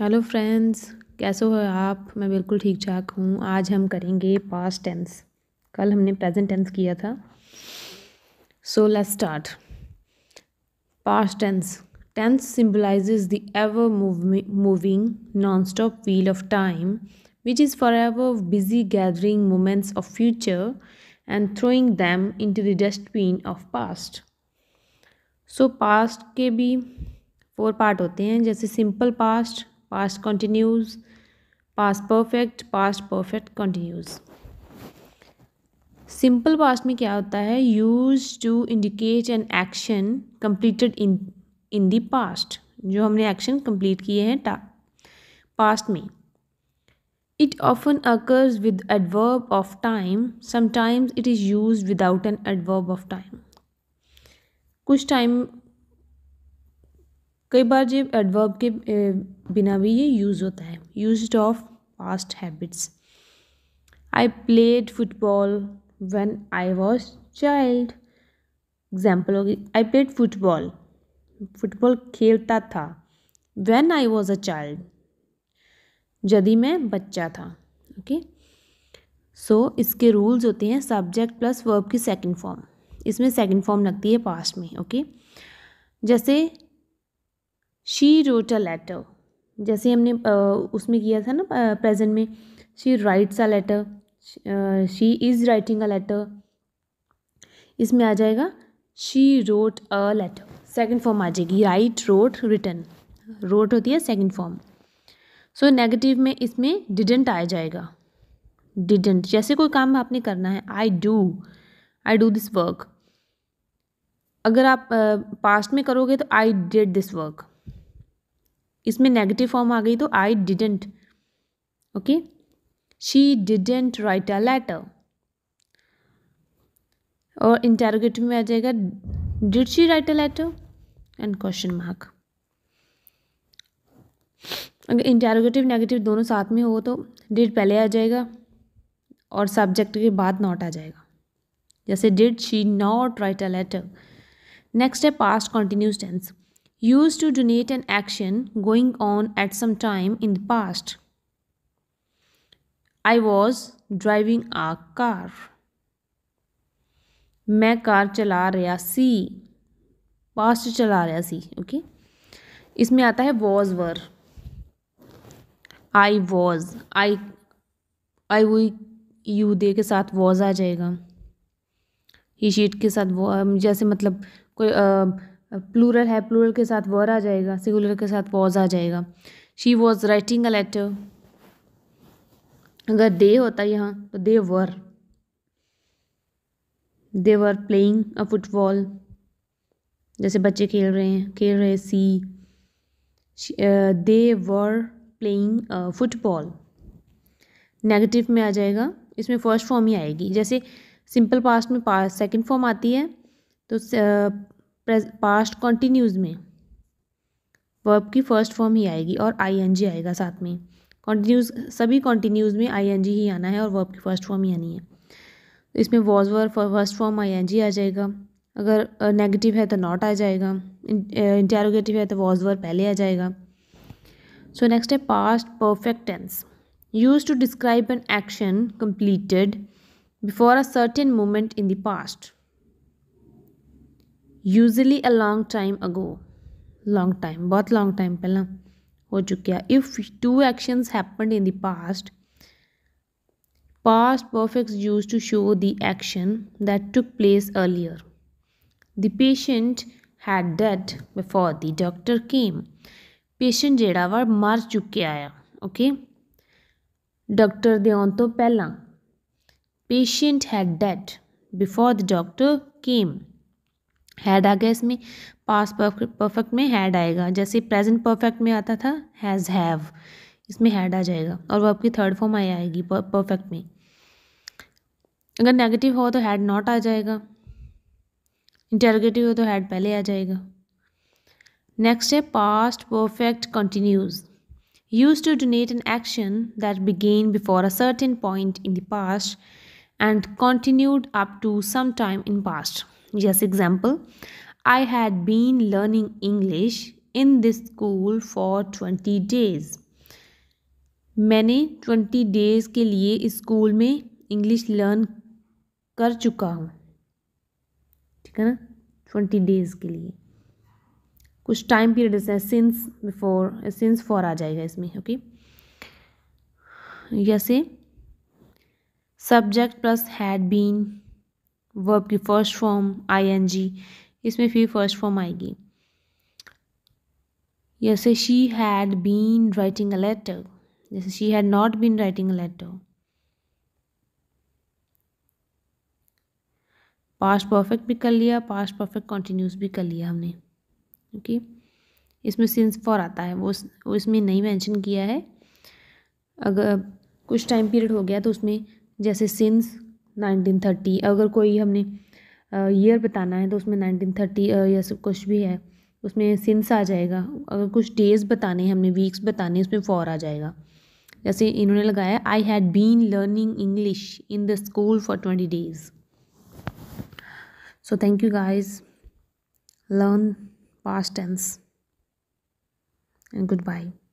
Hello friends कैसे हो आप मैं बिल्कुल ठीक ठाक हूँ आज हम करेंगे पास्ट टेंस कल हमने प्रेजेंट टेंस किया था so let's start past tense tense symbolises the ever moving non stop wheel of time which is forever busy gathering moments of future and throwing them into the dustbin of past so past के भी four part होते हैं जैसे simple past past continuous past perfect past perfect continuous simple past में क्या होता है use to indicate an action completed in in the past जो हमने एक्शन कंप्लीट किए हैं टा पास्ट में it often occurs with adverb of time sometimes it is use without an adverb of time कुछ टाइम कई बार ये एडवर्ब के बिना भी ये यूज़ होता है use of past habits I played football when I was child example होगी आई प्लेड फुटबॉल फुटबॉल खेलता था when I was a child यदि मैं बच्चा था ओके okay? सो so, इसके रूल्स होते हैं सब्जेक्ट प्लस वर्ब की सेकेंड फॉर्म इसमें सेकेंड फॉर्म लगती है पास्ट में ओके okay? जैसे शी रोट अ लेटर जैसे हमने उसमें किया था ना प्रेजेंट में she rights a letter she is writing a letter इसमें आ जाएगा she wrote a letter second form आ जाएगी राइट रोट रिटर्न रोट होती है सेकेंड फॉर्म सो नेगेटिव में इसमें डिडेंट आ जाएगा डिडेंट जैसे कोई काम आपने करना है I do I do this work अगर आप पास्ट में करोगे तो आई डिड दिस वर्क इसमें नेगेटिव फॉर्म आ गई तो I didn't okay she didn't write a letter और इंटेरोगेटिव में आ जाएगा did she write a letter and question mark अगर इंटेरोगेटिव नेगेटिव दोनों साथ में हो तो डिड पहले आ जाएगा और सब्जेक्ट के बाद नॉट आ जाएगा जैसे did she not write a letter next है past continuous tense use to denote an action going on at some time in the past. I was driving a car. मैं कार चला रहा सी past चला रहा सी okay इसमें आता है was were I was I आई वो यू दे के साथ वॉज आ जाएगा ही शीट के साथ जैसे मतलब कोई प्लूरल है प्लूरल के साथ वर आ जाएगा सिंगुलर के साथ वॉज आ जाएगा she was writing a letter अगर दे होता यहाँ तो दे वर दे वर प्लेइंग अ फुटबॉल जैसे बच्चे खेल रहे हैं खेल रहे सी they were playing football negative में आ जाएगा इसमें फर्स्ट फॉर्म ही आएगी जैसे सिंपल पास्ट में पास सेकंड फॉर्म आती है तो पास्ट कॉन्टीन्यूज में वर्ब की फर्स्ट फॉर्म ही आएगी और आईएनजी आएगा साथ में कॉन्टीन्यूज सभी कॉन्टीन्यूज में आईएनजी ही आना है और वर्ब की फर्स्ट फॉर्म ही आनी है तो इसमें was verb first form ING आ जाएगा अगर नेगेटिव है तो नॉट आ जाएगा इंटेरोगेटिव है तो वॉज वर्ब पहले आ जाएगा सो नेक्स्ट है past perfect tense use to describe an action completed before a certain moment in the past usually a long time ago long time bahut long time pehla ho chukya if two actions happened in the past past perfect used to show the action that took place earlier the patient had that before the doctor came patient jehda var mar chukya okay doctor the aun to pehla patient had that before the doctor came had आ गया इसमें पास perfect में had आएगा जैसे present perfect में आता था has have इसमें हैड आ जाएगा और वो आपकी थर्ड फॉर्म आई आएगी परफेक्ट में अगर नेगेटिव हो तो हैड नॉट आ जाएगा इंटरगेटिव हो तो हैड पहले आ जाएगा नेक्स्ट है past perfect continuous use to denote an action that began before a certain point in the past and continued up to some time in past जैसे example I had been learning English in this school for twenty days मैंने twenty days के लिए इस school में English learn कर चुका हूँ ठीक है ना ट्वेंटी डेज़ के लिए कुछ टाइम पीरियड है सिंस बिफोर सिंस फॉर आ जाएगा इसमें ओके जैसे subject plus had been verb की फर्स्ट फॉर्म आईएनजी इसमें फिर फर्स्ट फॉर्म आएगी जैसे she had been writing a letter जैसे she had not been writing a letter past perfect भी कर लिया पास्ट परफेक्ट कॉन्टीन्यूस भी कर लिया हमने ओके okay? इसमें सिंस फॉर आता है वो वो इसमें नहीं मेंशन किया है अगर कुछ टाइम पीरियड हो गया तो उसमें जैसे सिंस 1930 अगर कोई हमने ईयर बताना है तो उसमें 1930 या सब कुछ भी है उसमें सिंस आ जाएगा अगर कुछ डेज़ बताने हमने वीक्स बताने उसमें फॉर आ जाएगा जैसे इन्होंने लगाया I had been learning English in the school for twenty days so thank you guys learn past tense and good by